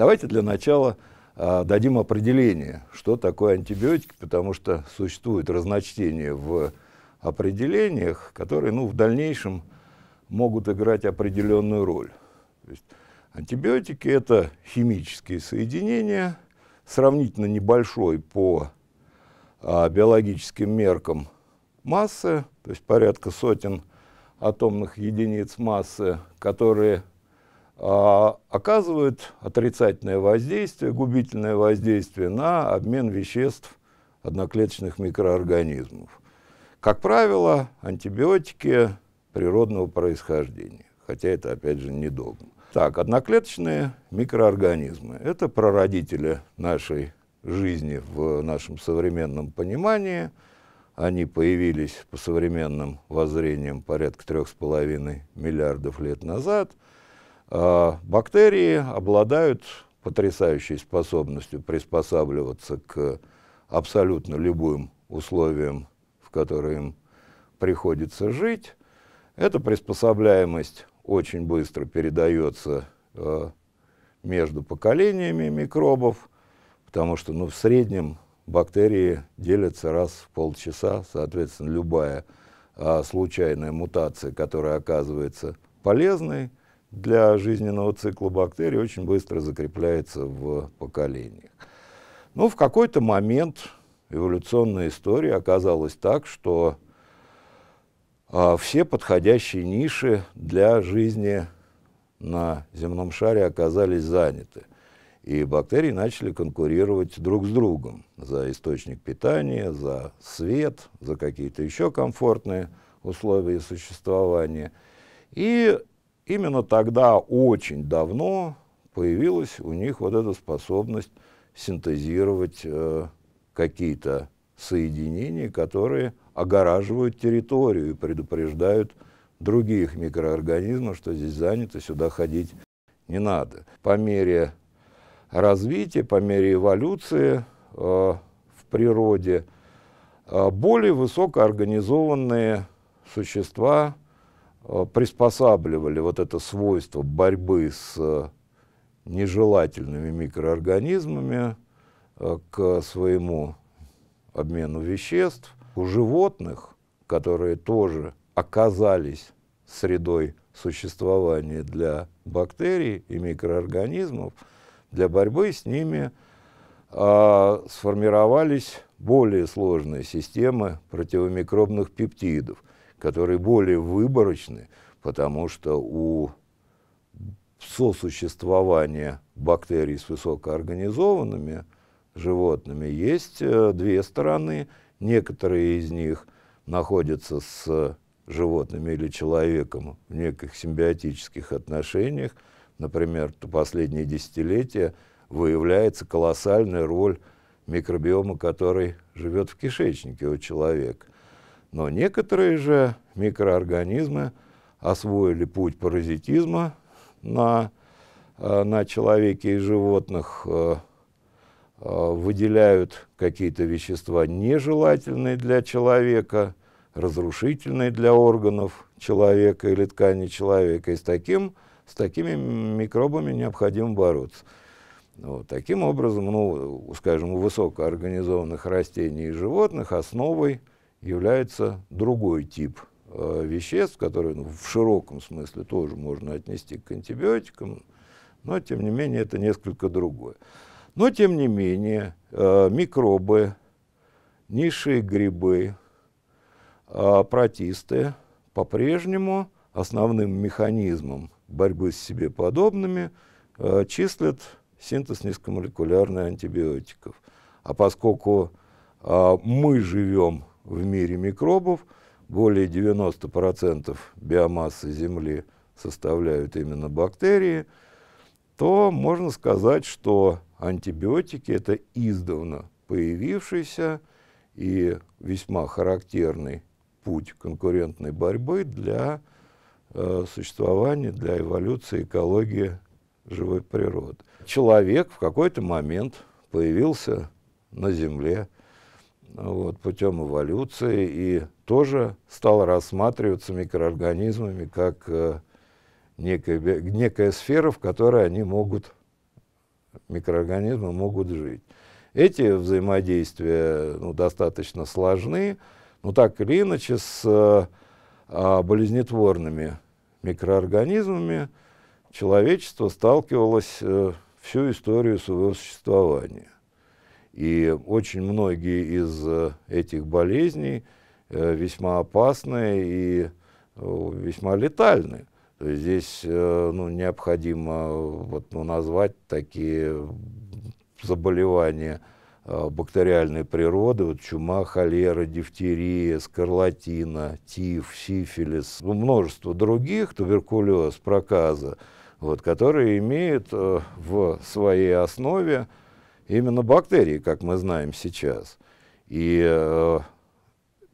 Давайте для начала а, дадим определение, что такое антибиотики, потому что существует разночтение в определениях, которые ну, в дальнейшем могут играть определенную роль. То есть, антибиотики – это химические соединения, сравнительно небольшой по а, биологическим меркам массы, то есть порядка сотен атомных единиц массы, которые а, оказывают отрицательное воздействие, губительное воздействие на обмен веществ одноклеточных микроорганизмов. Как правило, антибиотики природного происхождения, хотя это, опять же, недолго. Так, одноклеточные микроорганизмы – это прародители нашей жизни в нашем современном понимании. Они появились по современным воззрениям порядка трех с половиной миллиардов лет назад – а, бактерии обладают потрясающей способностью приспосабливаться к абсолютно любым условиям, в которые им приходится жить. Эта приспособляемость очень быстро передается а, между поколениями микробов, потому что ну, в среднем бактерии делятся раз в полчаса, соответственно, любая э, случайная мутация, которая оказывается полезной, для жизненного цикла бактерий очень быстро закрепляется в поколениях. Но ну, в какой-то момент эволюционная история оказалась так, что а, все подходящие ниши для жизни на земном шаре оказались заняты. И бактерии начали конкурировать друг с другом за источник питания, за свет, за какие-то еще комфортные условия существования. И Именно тогда очень давно появилась у них вот эта способность синтезировать э, какие-то соединения, которые огораживают территорию и предупреждают других микроорганизмов, что здесь занято, сюда ходить не надо. По мере развития, по мере эволюции э, в природе э, более высокоорганизованные существа – Э, приспосабливали вот это свойство борьбы с э, нежелательными микроорганизмами э, к своему обмену веществ. У животных, которые тоже оказались средой существования для бактерий и микроорганизмов, для борьбы с ними а, сформировались более сложные системы противомикробных пептидов – которые более выборочны, потому что у сосуществования бактерий с высокоорганизованными животными есть э, две стороны. Некоторые из них находятся с животными или человеком в неких симбиотических отношениях. Например, в последние десятилетия выявляется колоссальная роль микробиома, который живет в кишечнике у человека – но некоторые же микроорганизмы освоили путь паразитизма на, э, на человеке и животных, э, э, выделяют какие-то вещества нежелательные для человека, разрушительные для органов человека или ткани человека. И с, таким, с такими микробами необходимо бороться. Вот, таким образом, ну, скажем, у высокоорганизованных растений и животных основой является другой тип э, веществ, который ну, в широком смысле тоже можно отнести к антибиотикам, но тем не менее это несколько другое. Но тем не менее э, микробы, низшие грибы, э, протисты по-прежнему основным механизмом борьбы с себе подобными э, числят синтез низкомолекулярных антибиотиков. А поскольку э, мы живем в мире микробов. Более 90% биомассы Земли составляют именно бактерии, то можно сказать, что антибиотики – это издавна появившийся и весьма характерный путь конкурентной борьбы для э, существования, для эволюции экологии живой природы. Человек в какой-то момент появился на Земле – вот, путем эволюции и тоже стал рассматриваться микроорганизмами как э, некая, некая сфера, в которой они могут, микроорганизмы могут жить. Эти взаимодействия ну, достаточно сложны, но так или иначе с э, э, болезнетворными микроорганизмами человечество сталкивалось э, всю историю своего существования. И очень многие из э, этих болезней э, весьма опасны и э, весьма летальны. То есть здесь ну, необходимо вот, ну, назвать такие заболевания бактериальной природы, вот чума, холера, дифтерия, скарлатина, тиф, сифилис, ну, множество других, туберкулез, проказа, вот, которые имеют в своей основе именно бактерии, как мы знаем сейчас. И э,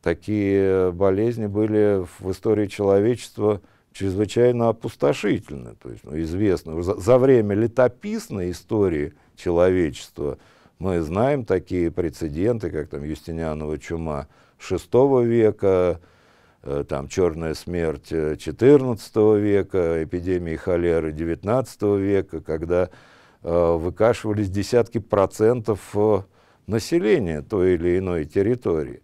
такие болезни были в истории человечества чрезвычайно опустошительны. То есть, ну, известно, за, за время летописной истории человечества мы знаем такие прецеденты, как там Юстинианова чума VI века, э, там черная смерть XIV века, эпидемии холеры XIX века, когда Э, выкашивались десятки процентов э, населения той или иной территории.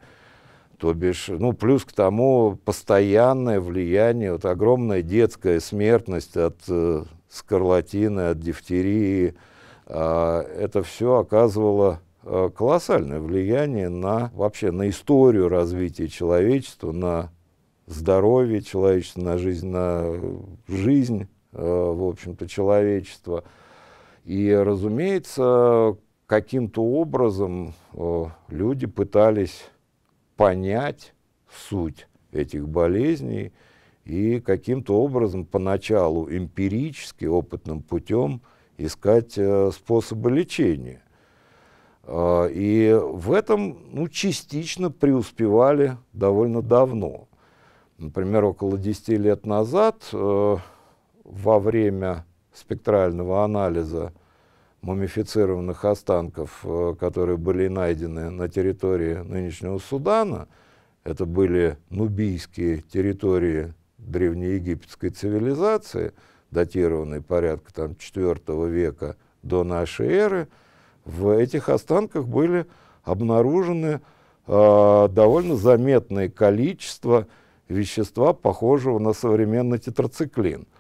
То бишь, ну, плюс к тому постоянное влияние, вот огромная детская смертность от э, скарлатины, от дифтерии, э, это все оказывало э, колоссальное влияние на вообще на историю развития человечества, на здоровье человечества, на жизнь, на э, жизнь, э, в общем-то, человечества. И, разумеется, каким-то образом э, люди пытались понять суть этих болезней и каким-то образом поначалу эмпирически, опытным путем искать э, способы лечения. Э, и в этом ну, частично преуспевали довольно давно. Например, около 10 лет назад э, во время спектрального анализа мумифицированных останков, э, которые были найдены на территории нынешнего Судана, это были нубийские территории древнеегипетской цивилизации, датированные порядка там, 4 века до нашей эры, в этих останках были обнаружены э, довольно заметное количество вещества, похожего на современный тетрациклин –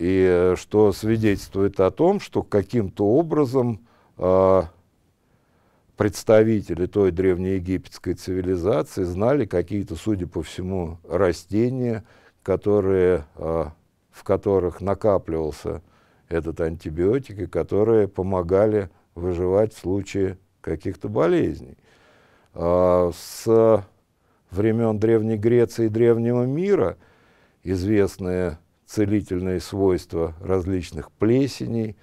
и э, что свидетельствует о том, что каким-то образом э, представители той древнеегипетской цивилизации знали какие-то, судя по всему, растения, которые, э, в которых накапливался этот антибиотик, и которые помогали выживать в случае каких-то болезней. Э, с времен Древней Греции и Древнего мира известные целительные свойства различных плесеней.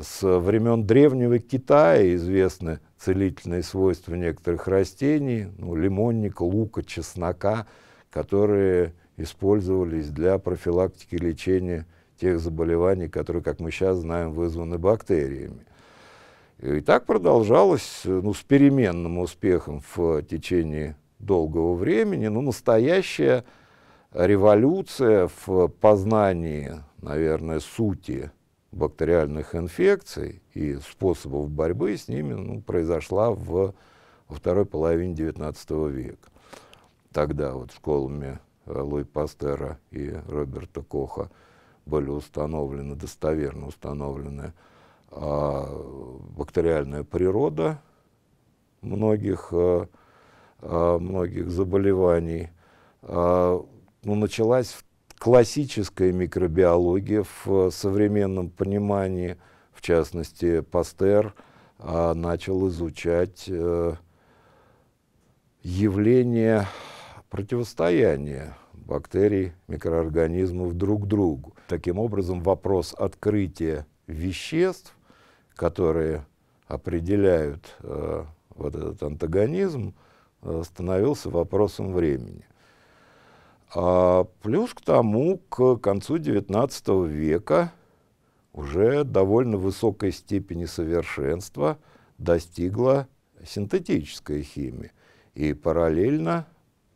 С времен Древнего Китая известны целительные свойства некоторых растений, ну, лимонника, лука, чеснока, которые использовались для профилактики лечения тех заболеваний, которые, как мы сейчас знаем, вызваны бактериями. И так продолжалось ну, с переменным успехом в течение долгого времени, но ну, настоящая революция в познании, наверное, сути бактериальных инфекций и способов борьбы с ними ну, произошла в, во второй половине XIX века. Тогда вот школами э, Луи Пастера и Роберта Коха были установлены, достоверно установлены а, бактериальная природа многих, а, многих заболеваний. А, ну, началась классическая микробиология в э, современном понимании, в частности, Пастер а, начал изучать э, явление противостояния бактерий, микроорганизмов друг другу. Таким образом, вопрос открытия веществ, которые определяют э, вот этот антагонизм, э, становился вопросом времени. А, плюс к тому, к концу XIX века уже довольно высокой степени совершенства достигла синтетическая химия. И параллельно,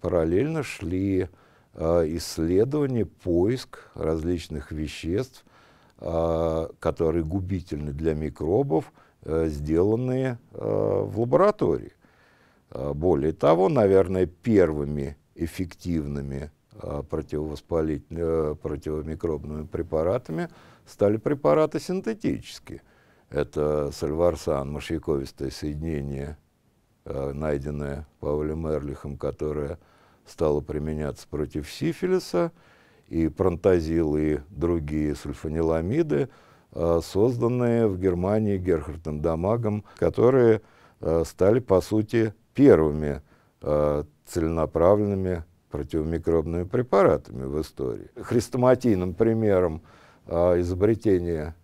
параллельно шли э, исследования, поиск различных веществ, э, которые губительны для микробов, э, сделанные э, в лаборатории. Более того, наверное, первыми эффективными а, противовоспалительными, э, противомикробными препаратами стали препараты синтетические. Это сальварсан, мышьяковистое соединение, э, найденное Павлем Эрлихом, которое стало применяться против сифилиса, и пронтазил, и другие сульфаниламиды, э, созданные в Германии Герхардом Дамагом, которые стали, по сути, первыми целенаправленными противомикробными препаратами в истории. Хрестоматийным примером э, изобретения,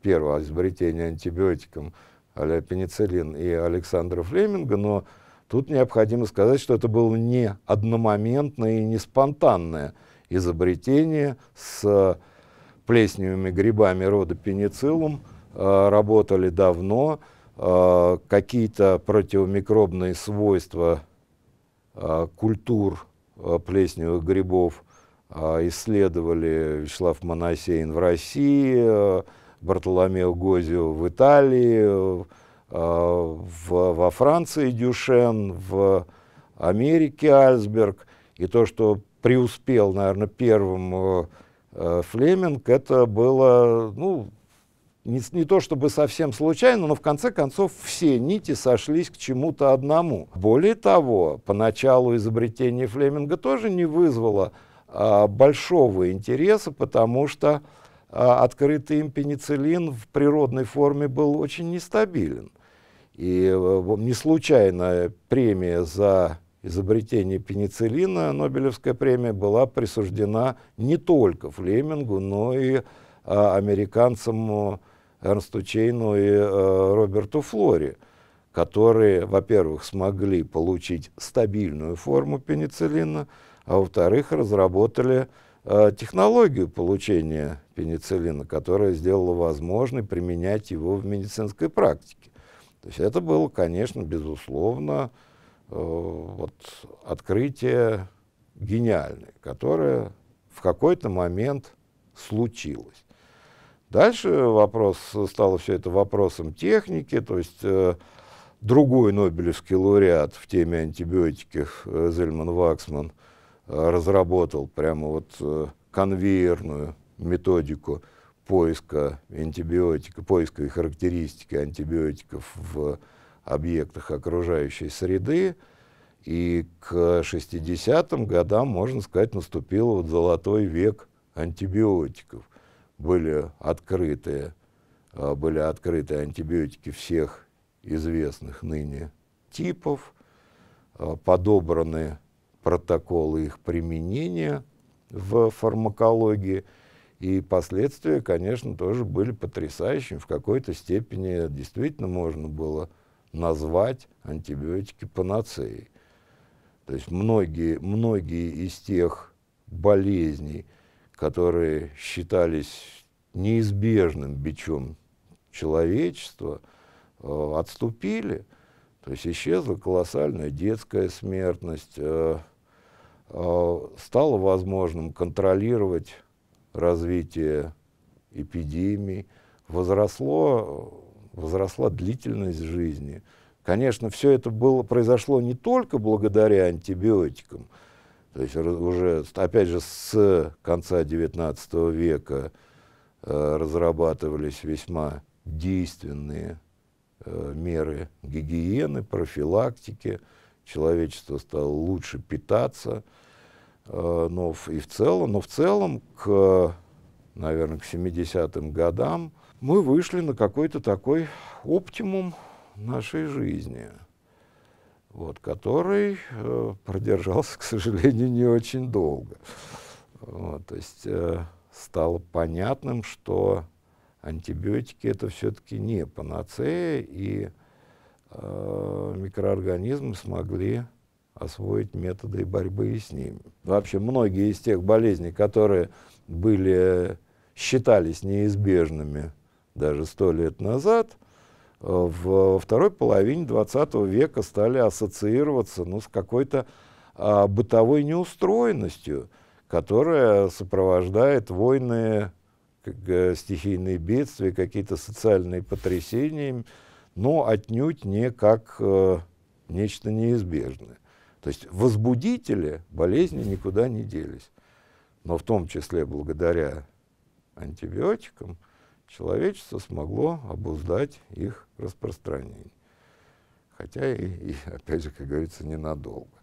первого изобретения антибиотиком а пенициллин и Александра Флеминга, но тут необходимо сказать, что это было не одномоментное и не спонтанное изобретение с плесневыми грибами рода пенициллум, э, работали давно, э, какие-то противомикробные свойства культур Э, плесневых грибов а, исследовали Вячеслав Моносеин в России, э, Бартоломео Гозио в Италии, э, а, в, во Франции Дюшен, в Америке Альсберг. И то, что преуспел, наверное, первым Флеминг, это было, ну, не, не то чтобы совсем случайно, но в конце концов все нити сошлись к чему-то одному. Более того, поначалу изобретение Флеминга тоже не вызвало а, большого интереса, потому что а, открытый им пенициллин в природной форме был очень нестабилен. И а, не случайно премия за изобретение пенициллина, Нобелевская премия, была присуждена не только Флемингу, но и а, американцам Эрнсту Чейну и э, Роберту Флори, которые, во-первых, смогли получить стабильную форму пенициллина, а во-вторых, разработали э, технологию получения пенициллина, которая сделала возможным применять его в медицинской практике. То есть это было, конечно, безусловно, э, вот, открытие гениальное, которое в какой-то момент случилось. Дальше вопрос, стало все это вопросом техники, то есть э, другой Нобелевский лауреат в теме антибиотиков э, Зельман Ваксман э, разработал прямо вот э, конвейерную методику поиска антибиотика, поиска и характеристики антибиотиков в объектах окружающей среды. И к 60-м годам, можно сказать, наступил вот золотой век антибиотиков были открыты, а, были открыты антибиотики всех известных ныне типов, а, подобраны протоколы их применения в фармакологии, и последствия, конечно, тоже были потрясающими. В какой-то степени действительно можно было назвать антибиотики панацеей. То есть многие, многие из тех болезней, которые считались неизбежным бичом человечества, э, отступили. То есть исчезла колоссальная детская смертность, э, э, стало возможным контролировать развитие эпидемий, возросло, возросла длительность жизни. Конечно, все это было, произошло не только благодаря антибиотикам, то есть уже, опять же, с конца XIX века э, разрабатывались весьма действенные э, меры гигиены, профилактики. Человечество стало лучше питаться. Э, но, в, и в целом, но в целом, к, наверное, к 70-м годам мы вышли на какой-то такой оптимум нашей жизни вот, который э, продержался, к сожалению, не очень долго. Вот, то есть э, стало понятным, что антибиотики это все-таки не панацея, и э, микроорганизмы смогли освоить методы борьбы с ними. Вообще многие из тех болезней, которые были, считались неизбежными даже сто лет назад – в второй половине 20 века стали ассоциироваться ну, с какой-то а, бытовой неустроенностью, которая сопровождает войны, как, стихийные бедствия, какие-то социальные потрясения, но отнюдь не как э, нечто неизбежное. То есть возбудители болезни никуда не делись. Но в том числе благодаря антибиотикам – человечество смогло обуздать их распространение. Хотя и, и опять же, как говорится, ненадолго.